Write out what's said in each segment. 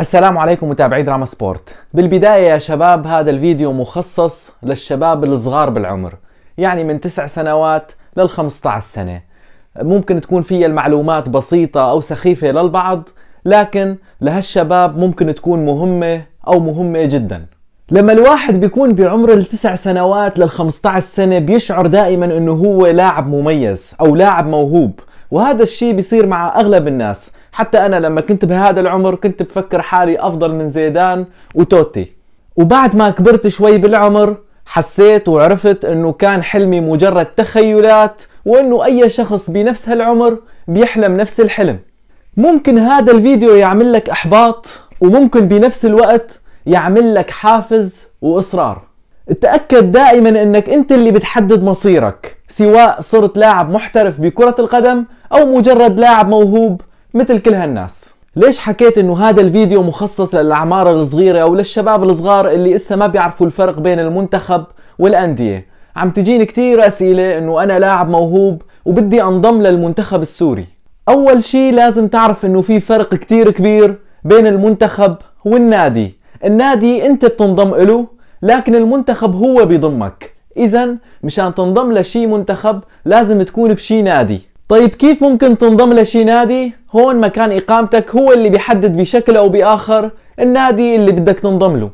السلام عليكم متابعي دراما سبورت بالبداية يا شباب هذا الفيديو مخصص للشباب الصغار بالعمر يعني من 9 سنوات لل 15 سنة ممكن تكون فيها المعلومات بسيطة أو سخيفة للبعض لكن لهالشباب ممكن تكون مهمة أو مهمة جدا لما الواحد بيكون بعمر التسع سنوات لل 15 سنة بيشعر دائما انه هو لاعب مميز او لاعب موهوب وهذا الشيء بيصير مع اغلب الناس حتى انا لما كنت بهذا العمر كنت بفكر حالي افضل من زيدان وتوتي وبعد ما كبرت شوي بالعمر حسيت وعرفت انه كان حلمي مجرد تخيلات وانه اي شخص بنفس هالعمر بيحلم نفس الحلم ممكن هذا الفيديو يعمل لك احباط وممكن بنفس الوقت يعمل لك حافز واصرار تأكد دائما انك انت اللي بتحدد مصيرك سواء صرت لاعب محترف بكرة القدم او مجرد لاعب موهوب مثل كل هالناس ليش حكيت انه هذا الفيديو مخصص للاعمار الصغيرة او للشباب الصغار اللي اسا ما بيعرفوا الفرق بين المنتخب والاندية عم تجيني كتير اسئلة انه انا لاعب موهوب وبدي انضم للمنتخب السوري اول شي لازم تعرف انه في فرق كتير كبير بين المنتخب والنادي النادي انت بتنضم له لكن المنتخب هو بيضمك اذا مشان تنضم لشي منتخب لازم تكون بشي نادي طيب كيف ممكن تنضم لشي نادي هون مكان اقامتك هو اللي بيحدد بشكل او باخر النادي اللي بدك تنضم له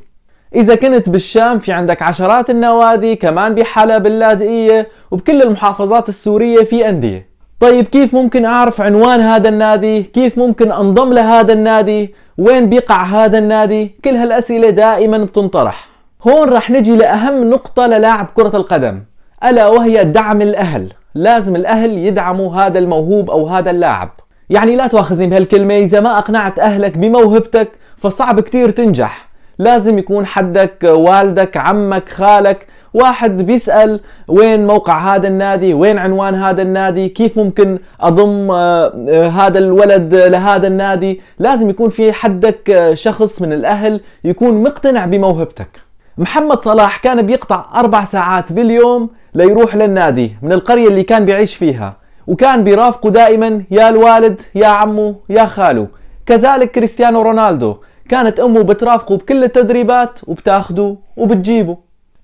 إذا كنت بالشام في عندك عشرات النوادي كمان بحلب اللاذقية وبكل المحافظات السورية في أندية طيب كيف ممكن أعرف عنوان هذا النادي؟ كيف ممكن أنضم لهذا النادي؟ وين بيقع هذا النادي؟ كل هالأسئلة دائما بتنطرح هون رح نجي لأهم نقطة للاعب كرة القدم ألا وهي دعم الأهل لازم الأهل يدعموا هذا الموهوب أو هذا اللاعب يعني لا تواخذني بهالكلمة إذا ما أقنعت أهلك بموهبتك فصعب كتير تنجح لازم يكون حدك والدك عمك خالك واحد بيسأل وين موقع هذا النادي وين عنوان هذا النادي كيف ممكن أضم آه، آه، هذا الولد لهذا النادي لازم يكون في حدك آه، شخص من الأهل يكون مقتنع بموهبتك محمد صلاح كان بيقطع أربع ساعات باليوم ليروح للنادي من القرية اللي كان بيعيش فيها وكان بيرافقه دائما يا الوالد يا عمه يا خاله كذلك كريستيانو رونالدو كانت أمه بترافقه بكل التدريبات وبتاخده وبتجيبه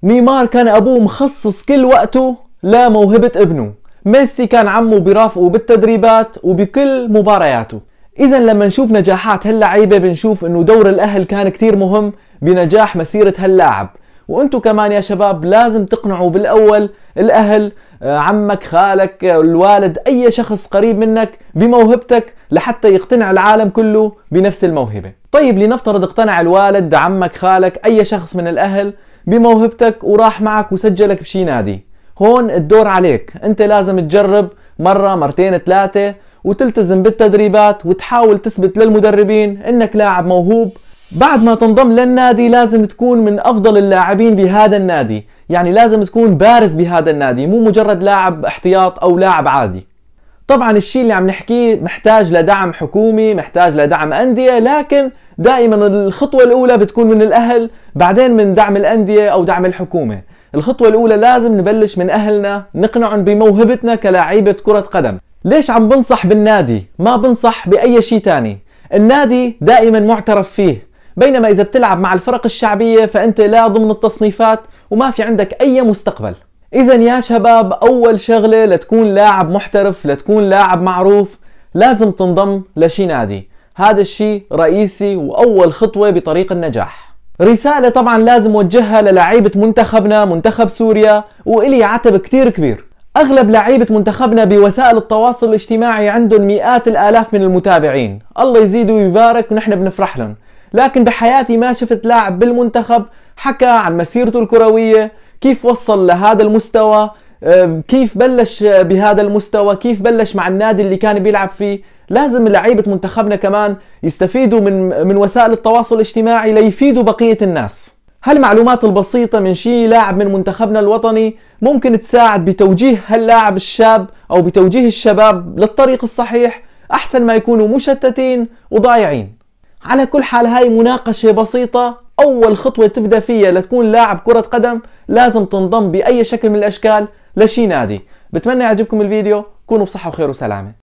نيمار كان أبوه مخصص كل وقته لموهبة ابنه ميسي كان عمه بيرافقه بالتدريبات وبكل مبارياته اذا لما نشوف نجاحات هاللعيبه بنشوف انه دور الاهل كان كثير مهم بنجاح مسيره هاللاعب وانتم كمان يا شباب لازم تقنعوا بالاول الاهل آه، عمك خالك آه، الوالد اي شخص قريب منك بموهبتك لحتى يقتنع العالم كله بنفس الموهبه طيب لنفترض اقتنع الوالد عمك خالك اي شخص من الاهل بموهبتك وراح معك وسجلك بشي نادي هون الدور عليك انت لازم تجرب مره مرتين ثلاثه وتلتزم بالتدريبات وتحاول تثبت للمدربين انك لاعب موهوب بعد ما تنضم للنادي لازم تكون من افضل اللاعبين بهذا النادي يعني لازم تكون بارز بهذا النادي مو مجرد لاعب احتياط او لاعب عادي طبعا الشيء اللي عم نحكيه محتاج لدعم حكومي محتاج لدعم أندية لكن دائما الخطوة الأولى بتكون من الأهل بعدين من دعم الأندية أو دعم الحكومة الخطوة الأولى لازم نبلش من أهلنا نقنعهم بموهبتنا كلاعيبة كرة قدم ليش عم بنصح بالنادي ما بنصح بأي شيء تاني النادي دائما معترف فيه بينما إذا بتلعب مع الفرق الشعبية فأنت لا ضمن التصنيفات وما في عندك أي مستقبل إذا يا شباب أول شغلة لتكون لاعب محترف لتكون لاعب معروف لازم تنضم لشي نادي هذا الشيء رئيسي وأول خطوة بطريق النجاح رسالة طبعا لازم وجهها للاعيبة منتخبنا منتخب سوريا وإلي عتب كتير كبير اغلب لعيبه منتخبنا بوسائل التواصل الاجتماعي عندهم مئات الالاف من المتابعين الله يزيد ويبارك ونحن بنفرح لهم لكن بحياتي ما شفت لاعب بالمنتخب حكى عن مسيرته الكرويه كيف وصل لهذا المستوى كيف بلش بهذا المستوى كيف بلش مع النادي اللي كان بيلعب فيه لازم لعيبة منتخبنا كمان يستفيدوا من من وسائل التواصل الاجتماعي ليفيدوا بقية الناس هالمعلومات البسيطة من شي لاعب من منتخبنا الوطني ممكن تساعد بتوجيه هاللاعب الشاب أو بتوجيه الشباب للطريق الصحيح أحسن ما يكونوا مشتتين وضايعين على كل حال هاي مناقشة بسيطة أول خطوة تبدأ فيها لتكون لاعب كرة قدم لازم تنضم بأي شكل من الأشكال لشي نادي بتمنى يعجبكم الفيديو كونوا بصحة وخير وسلامة